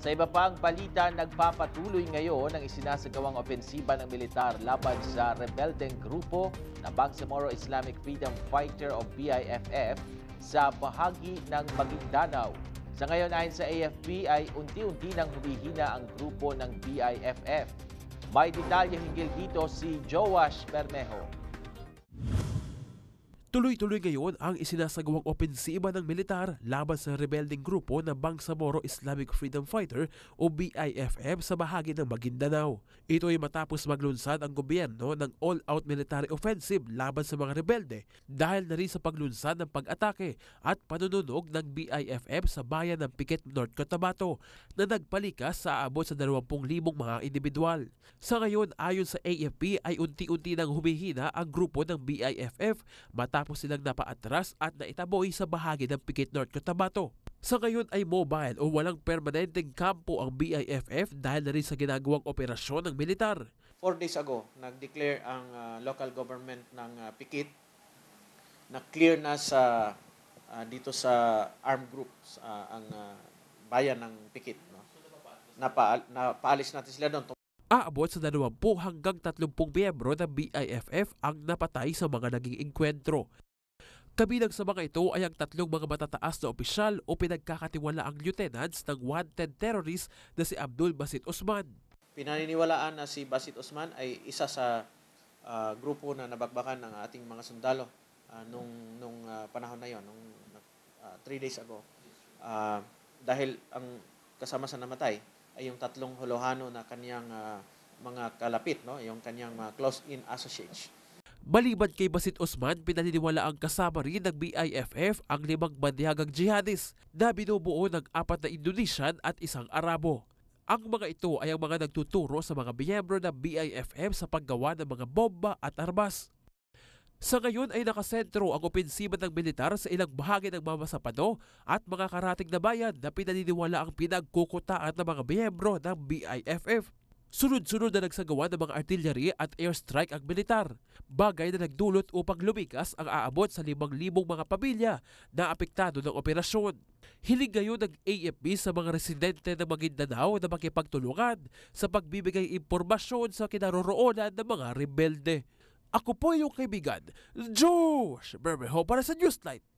Sa iba pang balita, nagpapatuloy ngayon ang isinasagawang opensiba ng militar laban sa rebeldeng grupo na Bangsamoro Islamic Freedom Fighter o BIFF sa bahagi ng Maguindanao. Sa ngayon ayon sa AFP ay unti-unti nang humihina ang grupo ng BIFF. May detalye hinggil dito si Joash Bermejo. Tuloy-tuloy ngayon ang isinasagawang opensiba ng militar laban sa rebelding grupo na Bangsamoro Islamic Freedom Fighter o BIFF sa bahagi ng Maguindanao. Ito ay matapos maglunsad ang gobyerno ng all-out military offensive laban sa mga rebelde dahil na rin sa paglunsad ng pag-atake at panununog ng BIFF sa bayan ng Piquet North Cotabato na nagpalikas sa aabot sa 20,000 mga individual. Sa ngayon, ayon sa AFP ay unti-unti nang humihina ang grupo ng BIFF matapos matapos silang napaatras at naitaboy sa bahagi ng Pikit North Cotabato. Sa ngayon ay mobile o walang permanenteng kampo ang BIFF dahil na rin sa ginagawang operasyon ng militar. Four days ago, nag-declare ang uh, local government ng uh, ah, Pikit na clear na sa uh, dito sa armed groups uh, ang uh, bayan ng Pikit. No? Napa, napaalis natin sila doon. Aabot sa 20 hanggang 30 miyembro ng BIFF ang napatay sa mga naging engkwentro. Kabilang sa mga ito ay ang tatlong mga matataas na opisyal o pinagkakatiwalaang lieutenants ng wanted terrorist na si Abdul Basit Osman. Pinaniniwalaan na si Basit Osman ay isa sa uh, grupo na nabakbakan ng ating mga sundalo uh, nung, nung uh, panahon na yon, nung uh, three days ago. Uh, dahil ang kasama sa namatay ay yung tatlong holohano na kaniyang uh, mga kalapit, no? yung kaniyang mga close-in associates. Baliban kay Basit Osman, pinaniniwala ang kasama rin ng BIFF ang limang banyagang jihadis na binubuo ng apat na Indonesian at isang Arabo. Ang mga ito ay ang mga nagtuturo sa mga miyembro ng BIFF sa paggawa ng mga bomba at armas. Sa ngayon ay nakasentro ang opensiba ng militar sa ilang bahagi ng Mamasapado at mga karating na bayan na pinaniniwala ang pinagkukutaan ng mga miyembro ng BIFF. Sunod-sunod na nagsagawa ng mga artillery at airstrike ang militar, bagay na nagdulot upang lumikas ang aabot sa 5,000 mga pamilya na apektado ng operasyon. Hiling ngayon ng AFP sa mga residente ng Maguindanao na makipagtulungan sa pagbibigay impormasyon sa kinaroroonan ng mga rebelde. Ako po yung kaibigan, Josh Bermejo para sa Newslight